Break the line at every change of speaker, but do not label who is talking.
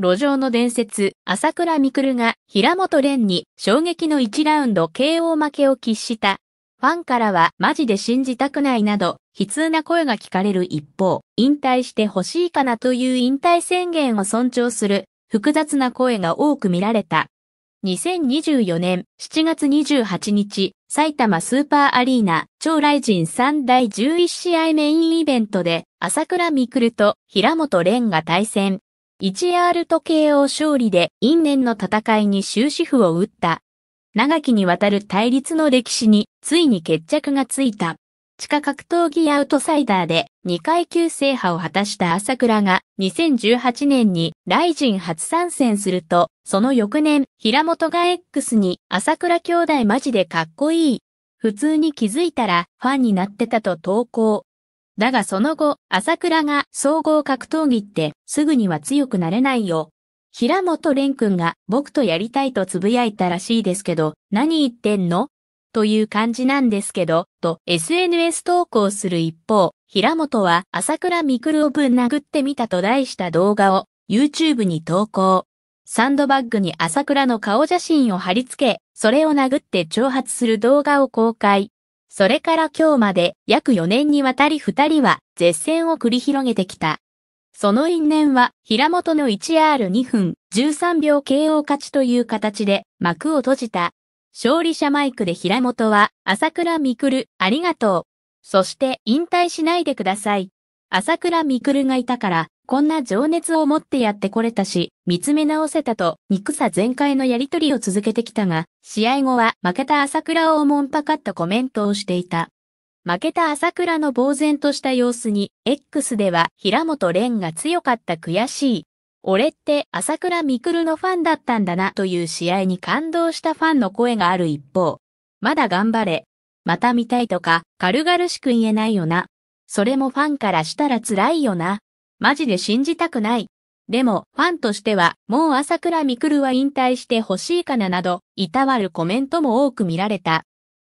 路上の伝説、朝倉未来が平本蓮に衝撃の1ラウンド KO 負けを喫した。ファンからはマジで信じたくないなど、悲痛な声が聞かれる一方、引退してほしいかなという引退宣言を尊重する、複雑な声が多く見られた。2024年7月28日、埼玉スーパーアリーナ、超雷神3第11試合メインイベントで、朝倉未来と平本蓮が対戦。1R と計を勝利で因縁の戦いに終止符を打った。長きにわたる対立の歴史についに決着がついた。地下格闘技アウトサイダーで2階級制覇を果たした朝倉が2018年にライジン初参戦すると、その翌年、平本が X に朝倉兄弟マジでかっこいい。普通に気づいたらファンになってたと投稿。だがその後、朝倉が総合格闘技ってすぐには強くなれないよ。平本蓮くんが僕とやりたいと呟いたらしいですけど、何言ってんのという感じなんですけど、と SNS 投稿する一方、平本は朝倉みくるをぶん殴ってみたと題した動画を YouTube に投稿。サンドバッグに朝倉の顔写真を貼り付け、それを殴って挑発する動画を公開。それから今日まで約4年にわたり二人は絶戦を繰り広げてきた。その因縁は平本の 1R2 分13秒 KO 勝ちという形で幕を閉じた。勝利者マイクで平本は朝倉みくるありがとう。そして引退しないでください。朝倉みくるがいたからこんな情熱を持ってやってこれたし、見つめ直せたと、憎さ全開のやりとりを続けてきたが、試合後は負けた朝倉をおもんぱかったコメントをしていた。負けた朝倉の呆然とした様子に、X では平本蓮が強かった悔しい。俺って朝倉未来のファンだったんだなという試合に感動したファンの声がある一方、まだ頑張れ。また見たいとか、軽々しく言えないよな。それもファンからしたら辛いよな。マジで信じたくない。でも、ファンとしては、もう朝倉未来は引退してほしいかななど、いたわるコメントも多く見られた。